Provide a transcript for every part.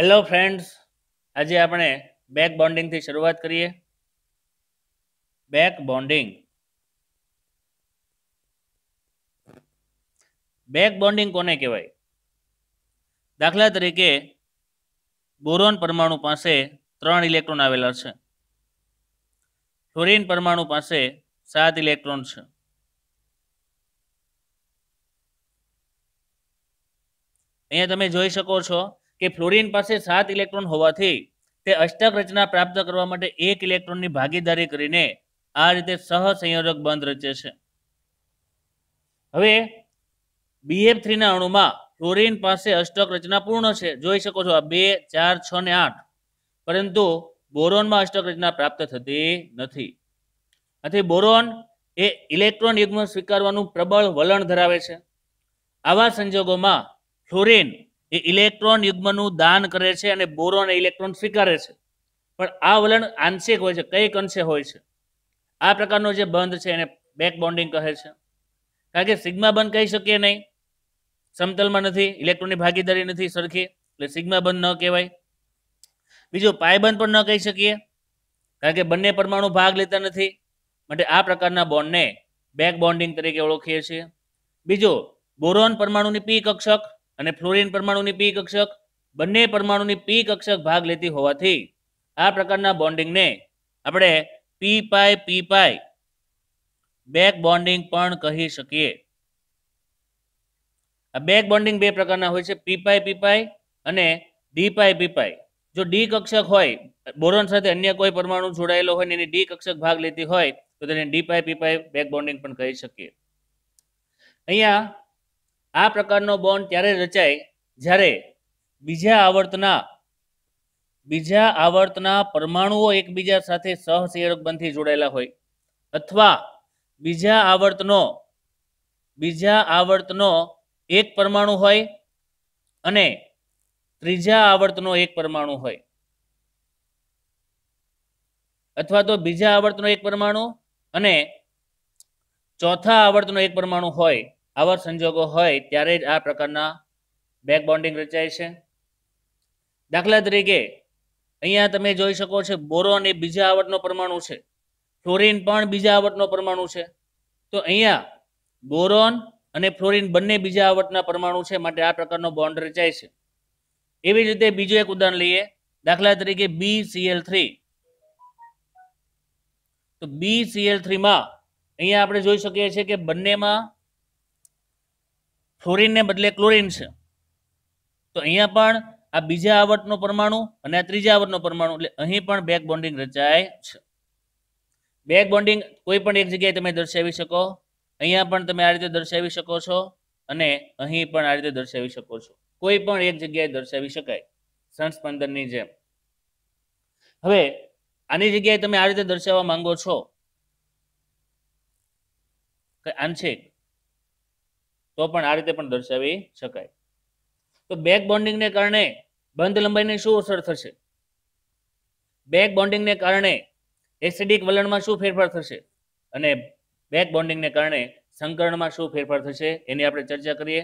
hello friends આજે આપણે back બોન્ડિંગથી શરૂઆત કરીએ બેક બોન્ડિંગ બેક બોન્ડિંગ કોને કહેવાય દાખલા તરીકે બોરોન પરમાણુ પાસે ત્રણ ઇલેક્ટ્રોન આવેલા છે ફ્લોરિન પરમાણુ પાસે સાત ઇલેક્ટ્રોન છે અહીંયા તમે જોઈ શકો છો કે ફ્લોરિન પાસે સાત ઇલેક્ટ્રોન હોવાથી તે અષ્ટક રચના પ્રાપ્ત કરવા માટે એક ઇલેક્ટ્રોનની ભાગીદારી કરીને આ રીતે સહસંયોજક બંધ રચે છે હવે બીએફ થ્રીના અણુમાં ક્લોરિન પાસે અષ્ટક રચના પૂર્ણ છે જોઈ શકો છો આ બે ચાર છ ને આઠ પરંતુ બોરોનમાં અષ્ટક રચના પ્રાપ્ત થતી નથી આથી બોરોન એ ઇલેક્ટ્રોન યુગ્મ સ્વીકારવાનું પ્રબળ વલણ ધરાવે છે આવા સંજોગોમાં ફ્લોરિન એ ઇલેક્ટ્રોન યુગ્મનું દાન કરે છે અને બોરોન ઇલેક્ટ્રોન સ્વીકારે છે પણ આ વલણ આંશિક હોય છે કઈક અંશે હોય છે આ પ્રકારનો જે બંધ છે એને બેક બોન્ડિંગ કહે છે કારણ કે સિગ્મા બંધ કહી શકીએ નહીં સમતલમાં નથી ઇલેક્ટ્રોનની ભાગીદારી નથી સરખી એટલે સિગ્મા બંધ ન કહેવાય બીજું પાયબંધ પણ ન કહી શકીએ કારણ કે બંને પરમાણુ ભાગ લેતા નથી માટે આ પ્રકારના બોન્ડને બેક બોન્ડિંગ તરીકે ઓળખીએ છીએ બીજો બોરોન પરમાણુની પી કક્ષક અને ફ્લોરિન પરમાણુની પી કક્ષક બંને પરમાણુની પી કક્ષક ભાગ લેતી હોવાથી આ પ્રકારના બોન્ડિંગને આપણે પી પાય પી પાય બેક બોન્ડિંગ પણ કહી શકીએ આ બેક બોન્ડિંગ બે પ્રકારના હોય છે પી પાય પી પાય અને ડી પાય પી પાય જો ડી કક્ષક હોય બોરોન સાથે અન્ય કોઈ પરમાણુ જોડાયેલો હોય એની ડી કક્ષક ભાગ લેતી હોય તો તેને D pi P pi back bonding પણ કહી શકીએ અહીંયા આ પ્રકારનો બોન્ડ ત્યારે રચાય જ્યારે બીજા આવર્તના બીજા આવર્તના પરમાણુઓ એકબીજા સાથે સહસંયોગ બંધથી જોડાયેલા હોય અથવા બીજા આવર્તનો બીજા આવર્તનો એક પરમાણુ હોય અને ત્રીજા આવર્તનો એક પરમાણુ હોય અથવા તો બીજા આવર્તનો એક પરમાણુ અને ચોથા આવર્તનો એક પરમાણુ હોય આવા સંજોગો હોય ત્યારે જ આ પ્રકારના બેક બોન્ડિંગ રચાય છે દાખલા તરીકે અહીંયા તમે જોઈ શકો છો બોરોન એ બીજા આવર્તનો પરમાણુ છે ફ્લોરિન પણ બીજા આવર્તનો પરમાણુ છે તો અહીંયા બોરોન અને ફ્લોરિન બંને બીજા આવટના પરમાણુ છે માટે આ પ્રકારનો બોન્ડ રચાય છે એવી જ રીતે બીજું એક ઉદાહરણ લઈએ દાખલા તરીકે બીસીએલ થ્રી તો બીસીએલ સીએલ થ્રીમાં અહીંયા આપણે જોઈ શકીએ છીએ કે બંનેમાં ફ્લોરિનને બદલે ક્લોરિન છે તો અહીંયા પણ આ બીજા આવર્તનો પરમાણુ અને આ ત્રીજા આવર્તનો પરમાણુ એટલે અહીં પણ બેક બોન્ડિંગ રચાય છે બેક બોન્ડિંગ કોઈ પણ એક જગ્યાએ તમે દર્શાવી શકો અહીંયા પણ તમે આ રીતે દર્શાવી શકો છો અને અહીં પણ આ રીતે દર્શાવી શકો છો કોઈ પણ એક જગ્યાએ દર્શાવી શકાય સંસ્પંદનની જેમ હવે આની જગ્યાએ તમે આ રીતે દર્શાવવા માંગો છો આંશિક તો પણ આ રીતે પણ દર્શાવી શકાય તો બેક બોન્ડિંગને કારણે બંધ લંબાઈની શું અસર થશે બેક બોન્ડિંગને કારણે એસિડિક વલણમાં શું ફેરફાર થશે અને બેક બોન્ડિંગને કારણે સંકરણમાં શું ફેરફાર થશે એની આપણે ચર્ચા કરીએ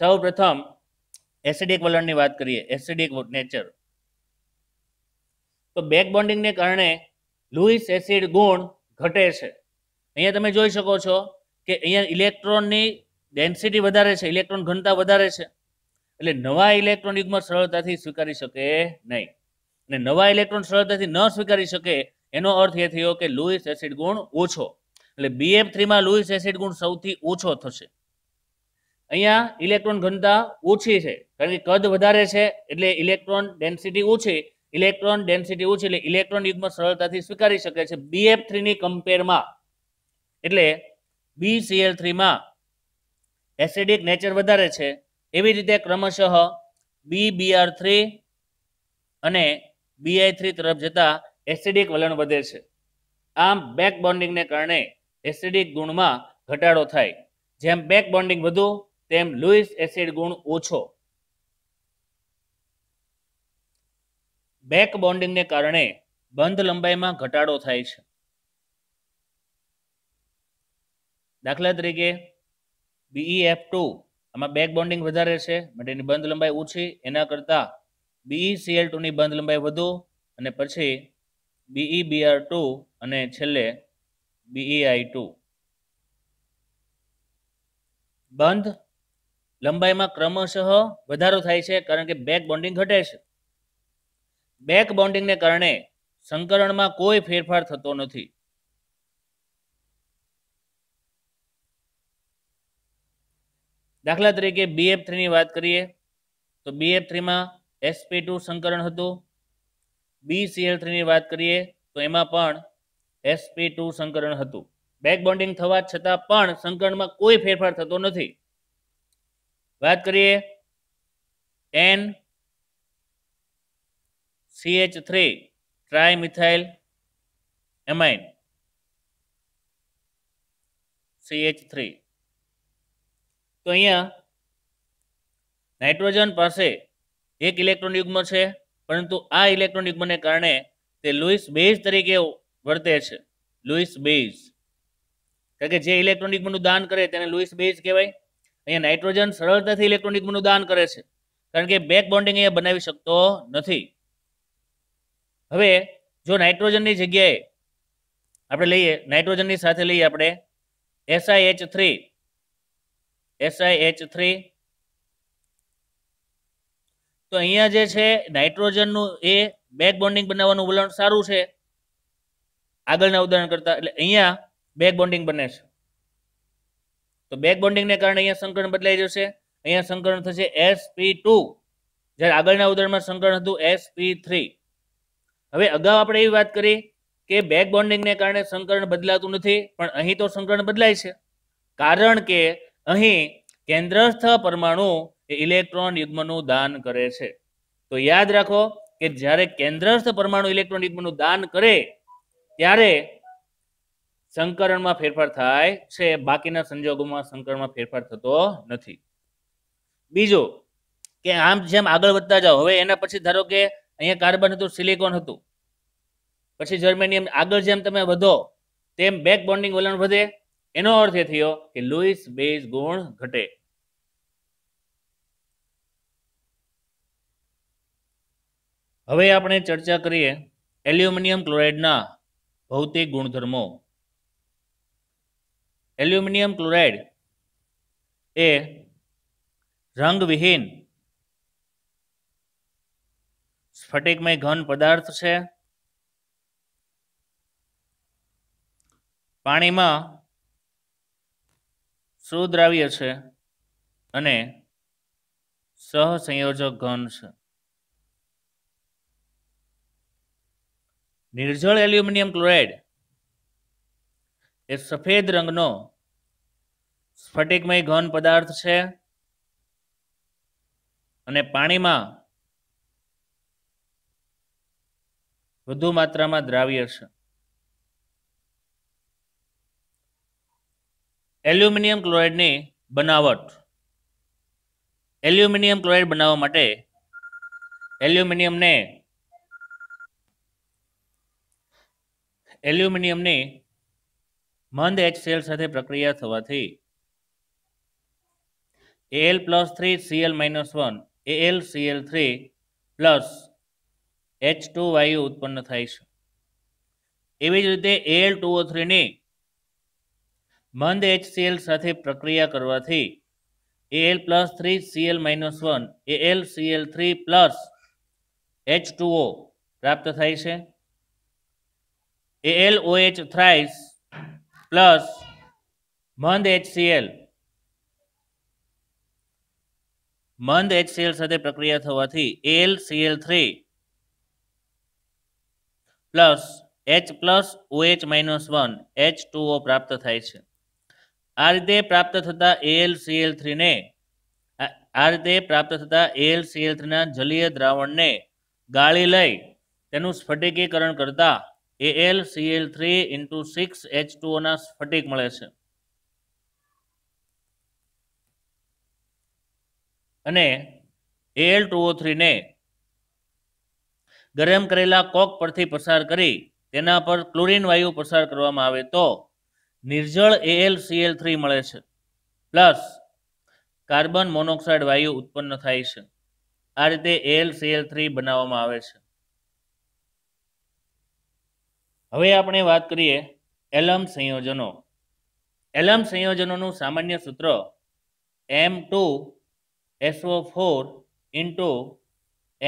સૌ પ્રથમ એસિડિક વલણની વાત કરીએ એસિડિક નેચર તો બેક બોન્ડિંગને કારણે લુઇસ એસિડ ગુણ ઘટે છે અહીંયા તમે જોઈ શકો છો કે અહીંયા ઇલેક્ટ્રોનની ડેન્સિટી વધારે છે ઇલેક્ટ્રોન ઘનતા વધારે છે એટલે નવા ઇલેક્ટ્રોન યુગ્મ સરળતાથી સ્વીકારી શકે નહીં અને નવા ઇલેક્ટ્રોન સરળતાથી ન સ્વીકારી શકે એનો અર્થ એ થયો કે લુઇસ એસિડ ગુણ ઓછો એટલે બીએફ થ્રીમાં લુઇસ એસિડ ગુણ સૌથી ઓછો થશે અહીંયા ઇલેક્ટ્રોન ઘનતા ઓછી છે કારણ કે કદ વધારે છે એટલે ઇલેક્ટ્રોન ડેન્સિટી ઓછી ઇલેક્ટ્રોન ડેન્સિટી ઓછી એટલે ઇલેક્ટ્રોન યુગ્મ સરળતાથી સ્વીકારી શકે છે બીએફ થ્રીની કમ્પેરમાં એટલે બીસીએલ થ્રીમાં એસિડિક નેચર વધારે છે એવી રીતે ક્રમશઃ બી બીઆર થ્રી અને બીઆઈ થ્રી તરફ જતા એસિડિક વલણ વધે છે આમ બેક બોન્ડિંગને કારણે એસિડિક ગુણમાં ઘટાડો થાય જેમ બેક બોન્ડિંગ વધુ તેમ લુઇસ એસિડ ગુણ ઓછો બેક બોન્ડિંગને કારણે બંધ લંબાઈમાં ઘટાડો થાય છે દાખલા તરીકે બીઈ e આમાં બેક બોન્ડિંગ વધારે છે માટે એની બંધ લંબાઈ ઓછી એના કરતાં બીઈ સીએલ e ટુની બંધ લંબાઈ વધુ અને પછી બીઈ બીઆર ટુ અને છેલ્લે બીઈ ટુ e બંધ લંબાઈમાં ક્રમશઃ વધારો થાય છે કારણ કે બેક બોન્ડિંગ ઘટે છે બેક બોન્ડિંગને કારણે સંકરણમાં કોઈ ફેરફાર થતો નથી દાખલા તરીકે બીએફ થ્રીની વાત કરીએ તો બીએફ થ્રીમાં એસપી ટુ સંકરણ હતું બી સીએલ થ્રીની વાત કરીએ તો એમાં પણ એસપી ટુ સંકરણ હતું બેક બોન્ડિંગ થવા છતાં પણ સંકરણમાં કોઈ ફેરફાર થતો નથી વાત કરીએ N CH three methyl amine CH three તો અહીંયા નાઇટ્રોજન પાસે એક ઇલેક્ટ્રોન યુગ્મ છે પરંતુ આ ઇલેક્ટ્રોન યુગ્મને કારણે તે લુઈસ બેઝ તરીકે વર્તે છે લુઈસ બેઝ કારણ કે જે ઇલેક્ટ્રોન યુગ્મનું દાન કરે તેને લુઈસ બેઝ કહેવાય અહીંયા નાઇટ્રોજન સરળતાથી ઇલેક્ટ્રોન યુગ્મનું દાન કરે છે કારણ કે બેક બોન્ડિંગ અહીંયા બનાવી શકતો નથી હવે જો નાઇટ્રોજનની જગ્યાએ આપણે લઈએ નાઇટ્રોજનની સાથે લઈએ આપણે એસઆઈએચ થ્રી એસઆઈએચ થ્રી તો અહીંયા જે છે નાઇટ્રોજનનું એ બેક બોન્ડિંગ બનાવવાનું વલણ સારું છે આગળના ઉદાહરણ કરતા એટલે અહીંયા બેક બોન્ડિંગ બને છે તો બેક બોન્ડિંગને કારણે અહીંયા સંકરણ બદલાઈ જશે અહીંયા સંકરણ થશે એસ ટુ જ્યારે આગળના ઉદાહરણમાં સંકરણ હતું એસ થ્રી હવે અગાઉ આપણે એવી વાત કરી કે બેક બોન્ડિંગને કારણે સંકરણ બદલાતું નથી પણ અહીં તો સંકરણ બદલાય છે કારણ કે અહીં કેન્દ્રસ્થ પરમાણુ એ ઇલેક્ટ્રોન યુગ્મનું દાન કરે છે તો યાદ રાખો કે જ્યારે કેન્દ્રસ્થ પરમાણુ ઇલેક્ટ્રોન યુગ્મનું દાન કરે ત્યારે સંકરણમાં ફેરફાર થાય છે બાકીના સંજોગોમાં સંકરણમાં ફેરફાર થતો નથી બીજો કે આમ જેમ આગળ વધતા જાઓ હવે એના પછી ધારો કે અહીંયા કાર્બન હતું સિલિકોન હતું પછી જર્મેનિયમ આગળ જેમ તમે વધો તેમ બેક બોન્ડિંગ વલણ વધે એનો અર્થ એ થયો કે લુઈસ બેઝ ગુણ ઘટે હવે આપણે ચર્ચા કરીએ એલ્યુમિનિયમ ક્લોરાઇડના ભૌતિક ગુણધર્મો એલ્યુમિનિયમ ક્લોરાઇડ એ રંગવિહીન સ્ફટિકમય ઘન પદાર્થ છે પાણીમાં સહદ્રાવ્ય છે અને સહસંયોજક ઘન છે નિર્જળ એલ્યુમિનિયમ ક્લોરાઇડ એ સફેદ રંગનો સ્ફટિકમય ઘન પદાર્થ છે અને પાણીમાં વધુ માત્રામાં દ્રાવ્ય છે એલ્યુમિનિયમ ક્લોરાઇડની બનાવટ એલ્યુમિનિયમ ક્લોરાઇડ બનાવવા માટે એલ્યુમિનિયમને એલ્યુમિનિયમની મંદ એચ સેલ સાથે પ્રક્રિયા થવાથી L plus three CL minus one L CL three plus H two વાયુ ઉત્પન્ન થાય છે એવી જ રીતે એલ ટુઓ થ્રીની મંદ HCl સાથે પ્રક્રિયા કરવાથી A L plus three CL minus one A Al Cl three plus H two O પ્રાપ્ત થાય છે A Al OH thrice plus મંદ HCl મંદ એચસીએલ સાથે પ્રક્રિયા થવાથી A Al Cl three plus H plus OH minus one H two O પ્રાપ્ત થાય છે આ રીતે પ્રાપ્ત થતા એલ સીએલ થ્રીને આ રીતે પ્રાપ્ત થતા એલ સીએલ થ્રીના જલીય દ્રાવણને ગાળી લઈ તેનું સ્ફટિકીકરણ કરતા L CL three into six H ટુઓના સ્ફટિક મળે છે અને એલ ટુઓ થ્રીને ગરમ કરેલા કોક પરથી પસાર કરી તેના પર ક્લોરિન વાયુ પસાર કરવામાં આવે તો નિર્જળ એએલ સીએલ થ્રી મળે છે પ્લસ કાર્બન મોનોક્સાઇડ વાયુ ઉત્પન્ન થાય છે આ રીતે એલ સીએલ થ્રી બનાવવામાં આવે છે હવે આપણે વાત કરીએ એલમ સંયોજનો એલમ સંયોજનોનું સામાન્ય સૂત્ર M two SO four into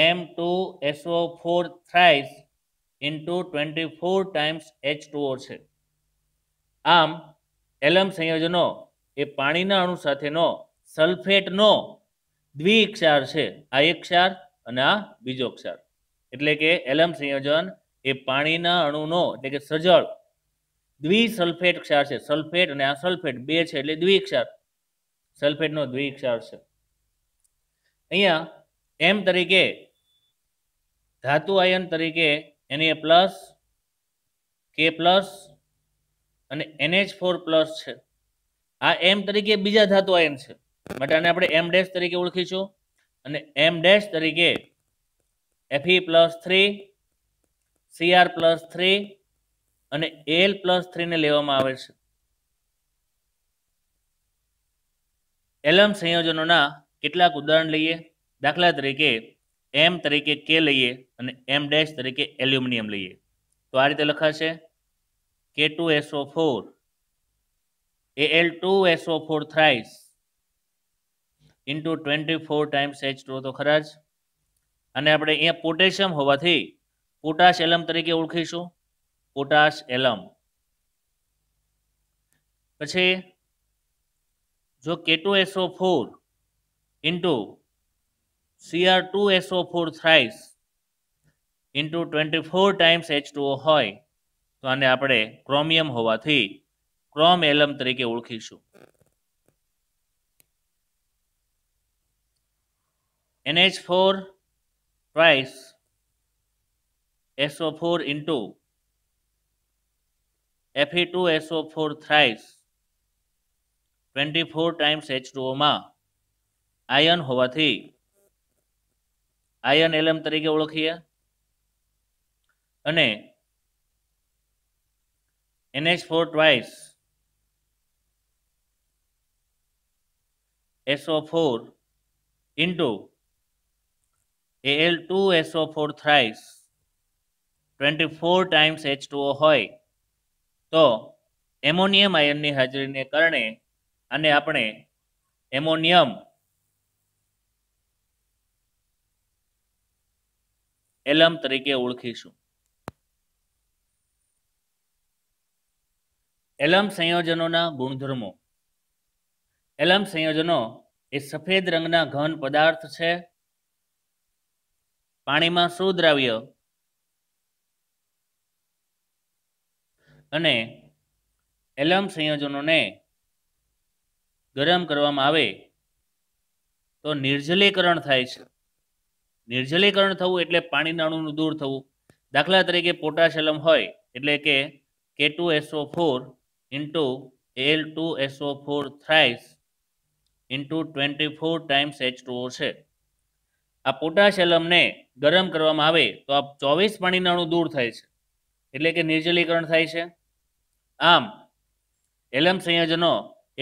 M two SO four thrice into twenty four times H two O છે આમ એલમ સંયોજનો એ પાણીના અણુ સાથેનો સલ્ફેટનો દ્વિક્ષાર છે આ એક ક્ષાર અને આ બીજો ક્ષાર એટલે કે એલમ સંયોજન એ પાણીના અણુનો એટલે કે સજળ દ્વિસલ્ફેટ ક્ષાર છે સલ્ફેટ અને આ સલ્ફેટ બે છે એટલે દ્વિક્ષાર સલ્ફેટનો દ્વિક્ષાર છે અહીંયા એમ તરીકે ધાતુ આયન તરીકે એને પ્લસ કે પ્લસ અને એનએચ ફોર પ્લસ છે આ એમ તરીકે બીજા ધાતુ આયન છે માટે આને આપણે એમ ડેશ તરીકે ઓળખીશું અને એમ ડેશ તરીકે FE plus three CR plus three અને એલ પ્લસ થ્રીને લેવામાં આવે છે એલમ સંયોજનોના કેટલાક ઉદાહરણ લઈએ દાખલા તરીકે એમ તરીકે કે લઈએ અને એમ ડેશ તરીકે એલ્યુમિનિયમ લઈએ તો આ રીતે લખાશે K two SO four A L two SO four thrice into twenty four times H two તો ખરા અને આપણે અહીંયા પોટેશિયમ હોવાથી પોટાશ એલમ તરીકે ઓળખીશું પોટાશ એલમ પછી જો K two SO four into CR two SO four thrice into twenty four times H two O હોય તો આને આપણે ક્રોમિયમ હોવાથી ક્રોમ એલમ તરીકે ઓળખીશું એનએચ ફોર પ્રાઇસ SO four into F two SO four thrice twenty four times H ટુઓમાં આયન હોવાથી આયન એલમ તરીકે ઓળખીએ અને NH4 twice, SO4 into Al2SO4 thrice, 24 times H2O હોય તો એમોનિયમ આયનની હાજરીને કારણે અને આપણે એમોનિયમ એલમ તરીકે ઓળખીશું એલમ સંયોજનોના ગુણધર્મો એલમ સંયોજનો એ સફેદ રંગના ઘન પદાર્થ છે પાણીમાં સુદ્રાવ્ય અને એલમ સંયોજનોને ગરમ કરવામાં આવે તો નિર્જલીકરણ થાય છે નિર્જલીકરણ થવું એટલે પાણીના અણુનું દૂર થવું દાખલા તરીકે પોટાશ એલમ હોય એટલે કે K two SO four into Al2SO4 thrice into 24 times H2O છે આ પોટાશ એલમને ગરમ કરવામાં આવે તો આ ચોવીસ પાણીનાણું દૂર થાય છે એટલે કે નિર્જલીકરણ થાય છે આમ એલમ સંયોજનો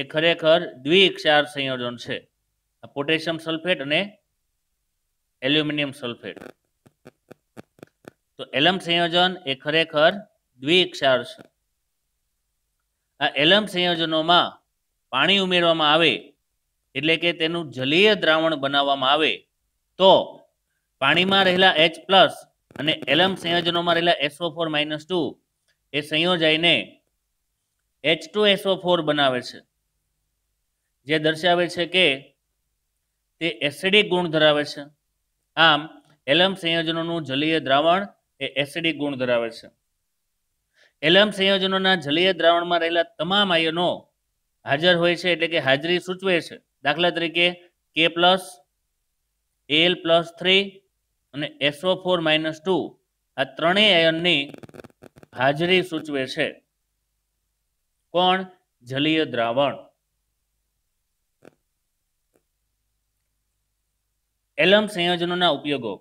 એ ખરેખર દ્વિક્ષાર સંયોજન છે આ પોટેશિયમ સલ્ફેટ અને એલ્યુમિનિયમ સલ્ફેટ તો એલમ સંયોજન એ ખરેખર દ્વિક્ષાર છે આ એલમ સંયોજનોમાં પાણી ઉમેરવામાં આવે એટલે કે તેનું જલીય દ્રાવણ બનાવવામાં આવે તો પાણીમાં રહેલા એચ પ્લસ અને એલમ સંયોજનોમાં રહેલા એસઓ ફોર માઇનસ ટુ એ સંયોજાઈને એચ ટુ એસઓ ફોર બનાવે છે જે દર્શાવે છે કે તે એસિડિક ગુણ ધરાવે છે આમ એલમ સંયોજનોનું જલીય દ્રાવણ એ એસિડિક ગુણ ધરાવે છે એલમ સંયોજનોના જલીય દ્રાવણમાં રહેલા તમામ આયનો હાજર હોય છે એટલે કે હાજરી સૂચવે છે દાખલા તરીકે K plus L plus three અને એસઓ ફોર માઇનસ ટુ આ ત્રણેય આયનની હાજરી સૂચવે છે કોણ જલીય દ્રાવણ એલમ સંયોજનોના ઉપયોગો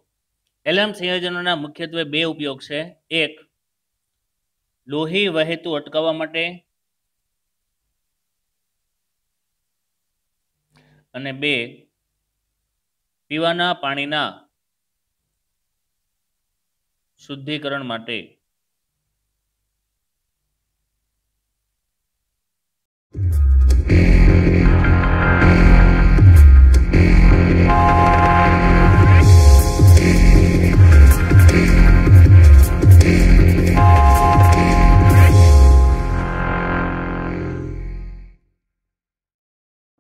એલમ સંયોજનોના મુખ્યત્વે બે ઉપયોગ છે એક લોહી વહેતું અટકાવવા માટે અને બે પીવાના પાણીના શુદ્ધિકરણ માટે